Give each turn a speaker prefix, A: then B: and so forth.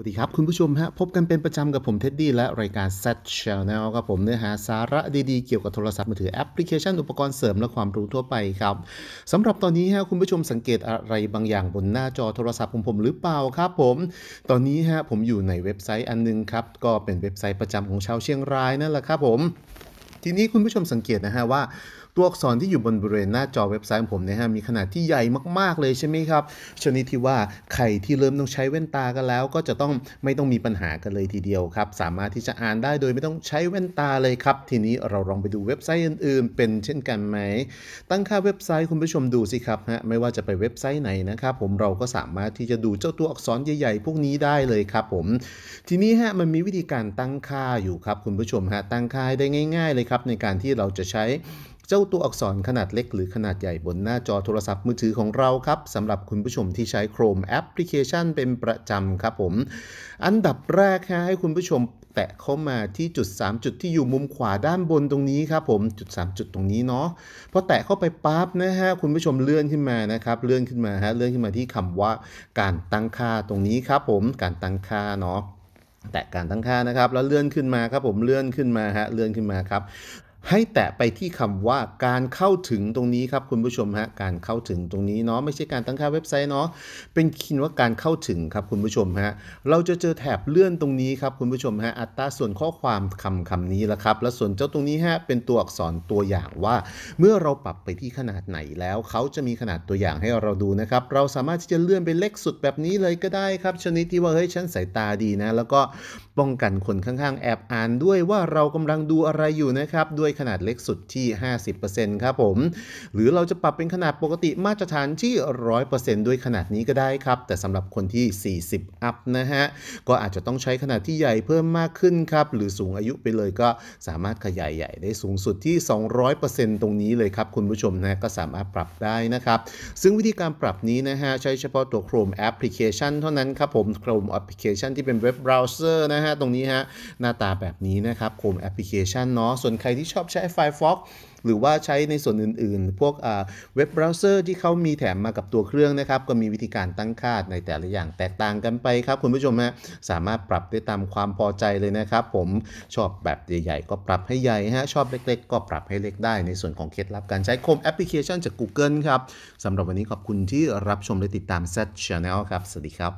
A: สวัสดีครับ คุณผู้ชมฮะ พบกันเป็นประจำกับผมเท็ดดี้และรายการ Set Channel กับผมเนื้อหาสาระดีๆ เกี่ยวกับโทรศัพท์มือถือแอปพลิเคชันอุปกรณ์เสริมและความรู้ทั่วไปครับสำหรับตอนนี้ฮะคุณผู้ชมสังเกตอะไรบางอย่างบนหน้าจอโทรศัพท์ของผมหรือเปล่าครับผม ตอนนี้ฮะผมอยู่ในเว็บไซต์อันนึงครับ ก็เป็นเว็บไซต์ประจำของชาวเชียงรายนั่นแหละครับผมทีนี้คุณผู้ชมสังเกตนะฮะว่าตัวอักษรที่อยู่บนบริเวณหน้าจอเว็บไซต์ของผมนะฮะมีขนาดที่ใหญ่มากๆ เลยใช่ไหมครับชนิดที่ว่าใครที่เริ่มต้องใช้แว่นตากันแล้ว ก็จะต้องไม่ต้องมีปัญหากันเลยทีเดียวครับ สามารถที่จะอ่านได้โดยไม่ต้องใช้แว่นตาเลยครับ ทีนี้เราลองไปดูเว็บไซต์อื่น ๆ เป็นเช่นกันไหมตั้งค่าเว็บไซต์คุณผู้ชมดูสิครับฮะไม่ว่าจะไปเว็บไซต์ไหนนะครับผมเราก็สามารถที่จะดูเจ้าตัวอักษรใหญ่ ๆ พวกนี้ได้เลยครับผม ทีนี้ฮะมันมีวิธีการตั้งค่าอยู่ครับคุณผู้ชมฮะตั้งค่าได้ง่าย ๆ เลยครับในการที่เราจะใช้เจ้าตัวอักษรขนาดเล็กหรือขนาดใหญ่บนหน้าจอโทรศัพท์มือถือของเราครับสำหรับคุณผู้ชมที่ใช้ Chrome แอปพลิเคชันเป็นประจำครับผม อันดับแรกให้คุณผู้ชมแตะเข้ามาที่จุด 3 จุดที่อยู่มุมขวาด้านบนตรงนี้ครับผมจุด 3 จุดตรงนี้เนาะพอแตะเข้าไปปั๊บนะฮะ คุณผู้ชมเลื่อนขึ้นมานะครับ เลื่อนขึ้นมาฮะเลื่อนขึ้นมาที่คำว่า การตั้งค่าตรงนี้ครับผมการตั้งค่าเนาะแตะการตั้งค่านะครับแล้วเลื่อนขึ้นมาครับผมเลื่อนขึ้นมาฮะเลื่อนขึ้นมาครับให้แตะไปที่คำว่าการเข้าถึงตรงนี้ครับ คุณผู้ชมฮะการเข้าถึงตรงนี้เนาะไม่ใช่การตั้งค่าเว็บไซต์เนาะเป็นคินว่าการเข้าถึงครับ คุณผู้ชมฮะเราจะเจอแถบเลื่อนตรงนี้ครับคุณผู้ชมฮะอัตราส่วนข้อความคำคำนี้ละครับ และส่วนเจ้าตรงนี้ฮะเป็นตัวอักษรตัวอย่างว่า เมื่อเราปรับไปที่ขนาดไหนแล้วเขาจะมีขนาดตัวอย่างให้เราดูนะครับ เราสามารถที่จะเลื่อนไปเล็กสุดแบบนี้เลยก็ได้ครับ ชนิดที่ว่าเฮ้ยฉันสายตาดีนะ แล้วก็ป้องกันคนข้างๆแอบอ่านด้วยว่าเรากำลังดูอะไรอยู่นะครับด้วยด้วยขนาดเล็กสุดที่ 50%ครับผม หรือเราจะปรับเป็นขนาดปกติมาตรฐานที่ 100%ด้วยขนาดนี้ก็ได้ครับ แต่สำหรับคนที่ 40 อัพนะฮะ ก็อาจจะต้องใช้ขนาดที่ใหญ่เพิ่มมากขึ้นครับหรือสูงอายุไปเลยก็สามารถขยายใหญ่ได้สูงสุดที่ 200%ตรงนี้เลยครับ คุณผู้ชมนะก็สามารถปรับได้นะครับซึ่งวิธีการปรับนี้นะฮะใช้เฉพาะตัว Chrome Application เท่านั้นครับผม Chrome Application ที่เป็นเว็บเบราว์เซอร์นะฮะตรงนี้ฮะหน้าตาแบบนี้นะครับ Chrome Application เนาะส่วนใครที่ชอบใช้ Firefox หรือว่าใช้ในส่วนอื่นๆ พวกเว็บเบราว์เซอร์ที่เขามีแถมมากับตัวเครื่องนะครับ ก็มีวิธีการตั้งค่าในแต่ละอย่างแตกต่างกันไปครับ คุณผู้ชมฮะสามารถปรับได้ตามความพอใจเลยนะครับ ผมชอบแบบใหญ่ๆ ก็ปรับให้ใหญ่ฮะชอบเล็กๆ ก็ปรับให้เล็กได้ในส่วนของเคล็ดลับการใช้คมแอปพลิเคชันจาก Google ครับสำหรับวันนี้ขอบคุณที่รับชมและติดตามเ Channel ครับสวัสดีครับ